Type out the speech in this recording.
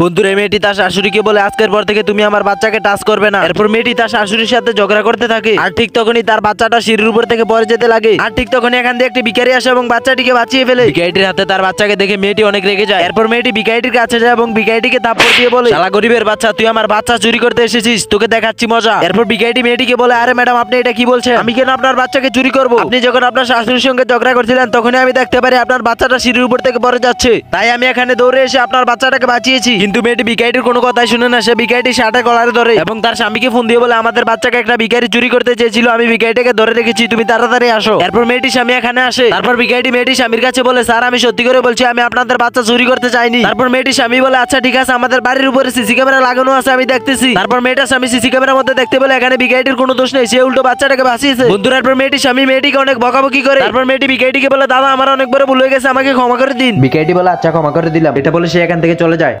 বন্ধুর এই মেয়েটি তার শাশুড়িকে বলে আজকের পর থেকে তুমি আমার বাচ্চাকে টাচ করবে না এরপর মেয়েটি তার শাশুড়ির সাথে ঝগড়া করতে থাকে আর ঠিক তখনই তার বাচ্চাটা সিঁড়ির উপর থেকে পরে যেতে লাগে আর ঠিক তখনই এখান দিয়ে একটি বিকারি আসে এবং বাচ্চাটিকে বাঁচিয়ে ফেলে ভিকারিটির হাতে তার বাচ্চাকে দেখে মেয়েটি অনেক রেগে যায় এরপর মেয়েটি ভিকারিটির কাছে যায় এবং ভিকারিটিকে থাপ্পড় দিয়ে বলে শালা গরিবের বাচ্চা তুই আমার বাচ্চা চুরি করতে এসেছিস তোকে দেখাচ্ছি মজা এরপর ভিকারিটি মেয়েটিকে বলে আরে ম্যাডাম আপনি এটা কি বলছেন আমি কেন আপনার বাচ্চাকে চুরি করবো আপনি যখন আপনার শাশুড়ির সঙ্গে ঝগড়া করছিলেন তখনই আমি দেখতে পারি আপনার বাচ্চাটা সিঁড়ির উপর থেকে পরে যাচ্ছে তাই আমি এখানে দৌড়ে এসে আপনার বাচ্চাটাকে বাঁচিয়েছি কিন্তু মেয়েটি ভিকারিটির কোনো কথাই শুনে না সে ভিকারিটি শাটা কলার ধরে এবং তার স্বামীকে ফোন দিয়ে বলে আমাদের বাচ্চাকে একটা ভিকারি চুরি করতে চেয়েছিল আমি ভিকারিটাকে ধরে রেখেছি তুমি তাড়াতাড়ি আসো এরপর মেয়েটি স্বামী এখানে আসে তারপর ভিকারিটি মেয়েটি স্বামীর কাছে বলে স্যার আমি সত্যি করে বলছি আমি আপনাদের বাচ্চা চুরি করতে চাইনি তারপর মেয়েটি স্বামী বলে আচ্ছা ঠিক আছে আমাদের বাড়ির উপরে সিসি ক্যামেরা লাগানো আছে আমি দেখতেছি তারপর মেয়েটা স্বামী সিসি ক্যামেরার মধ্যে দেখতে বলে এখানে ভিকারিটির কোনো দোষ নেই সে উল্টো বাচ্চাটাকে বাঁচিয়েছে বন্ধুরা এরপর মেয়েটি স্বামী মেয়েটিকে অনেক বকাবকি করে তারপর মেয়েটি ভিকারিটিকে বলে দাদা আমার অনেক বড় ভুল হয়ে গেছে আমাকে ক্ষমা করে দিন ভিকারিটি বলে আচ্ছা ক্ষমা করে দিলাম এটা বলে সে এখান থেকে চলে যায়